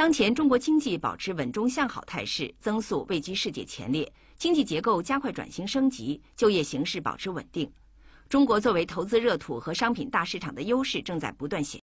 当前中国经济保持稳中向好态势，增速位居世界前列，经济结构加快转型升级，就业形势保持稳定。中国作为投资热土和商品大市场的优势正在不断显。